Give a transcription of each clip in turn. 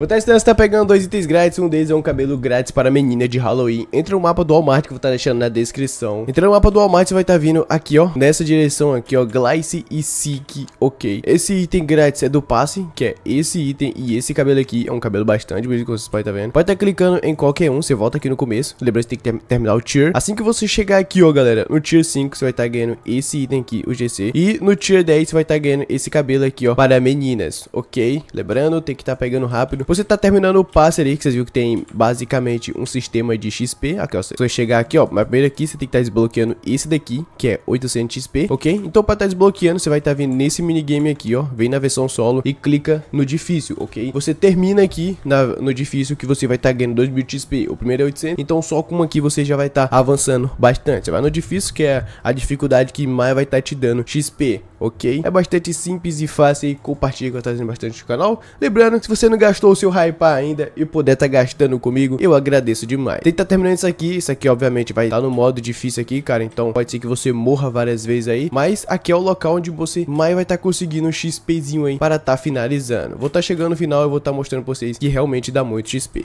Vou estar tá está tá pegando dois itens grátis, um deles é um cabelo grátis para menina de Halloween. Entra no mapa do Walmart que eu vou estar tá deixando na descrição. Entra no mapa do Walmart você vai estar vindo aqui, ó, nessa direção aqui, ó, Glice e Seek, ok. Esse item grátis é do passe, que é esse item e esse cabelo aqui, é um cabelo bastante bonito como vocês podem estar vendo. Pode estar clicando em qualquer um, você volta aqui no começo, lembrando que tem que ter terminar o tier. Assim que você chegar aqui, ó, galera, no tier 5 você vai estar ganhando esse item aqui, o GC. E no tier 10 você vai estar ganhando esse cabelo aqui, ó, para meninas, ok? Lembrando, tem que estar pegando rápido você tá terminando o passe ali, que vocês viram que tem basicamente um sistema de XP. Aqui, ó, você vai chegar aqui, ó, mas primeiro aqui você tem que estar tá desbloqueando esse daqui, que é 800 XP, ok? Então para estar tá desbloqueando, você vai estar tá vindo nesse minigame aqui, ó, vem na versão solo e clica no difícil, ok? Você termina aqui na, no difícil que você vai estar tá ganhando 2000 XP, o primeiro é 800, então só com uma aqui você já vai estar tá avançando bastante. Você vai no difícil, que é a dificuldade que mais vai estar tá te dando XP, ok? É bastante simples e fácil e compartilha que eu tô bastante no canal. Lembrando, se você não gastou o seu hype ainda e puder tá gastando comigo, eu agradeço demais. Tem que tá terminando isso aqui, isso aqui obviamente vai estar tá no modo difícil aqui, cara, então pode ser que você morra várias vezes aí, mas aqui é o local onde você mais vai estar tá conseguindo um XPzinho aí para tá finalizando. Vou tá chegando no final e vou tá mostrando pra vocês que realmente dá muito XP.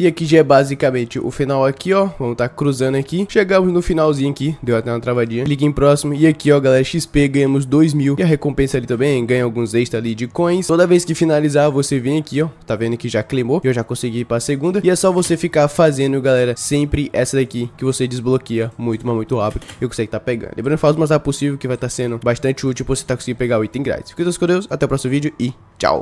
E aqui já é basicamente o final aqui, ó. Vamos tá cruzando aqui. Chegamos no finalzinho aqui. Deu até uma travadinha. Clique em próximo. E aqui, ó, galera, XP ganhamos 2 mil. E a recompensa ali também, ganha alguns extra ali de coins. Toda vez que finalizar, você vem aqui, ó. Tá vendo que já climou. Eu já consegui ir pra segunda. E é só você ficar fazendo, galera, sempre essa daqui que você desbloqueia muito, mas muito rápido. E consegue tá pegando. Lembrando, faz o mais rápido possível que vai estar tá sendo bastante útil pra você tá conseguindo pegar o item grátis. Fica com Deus, até o próximo vídeo e tchau!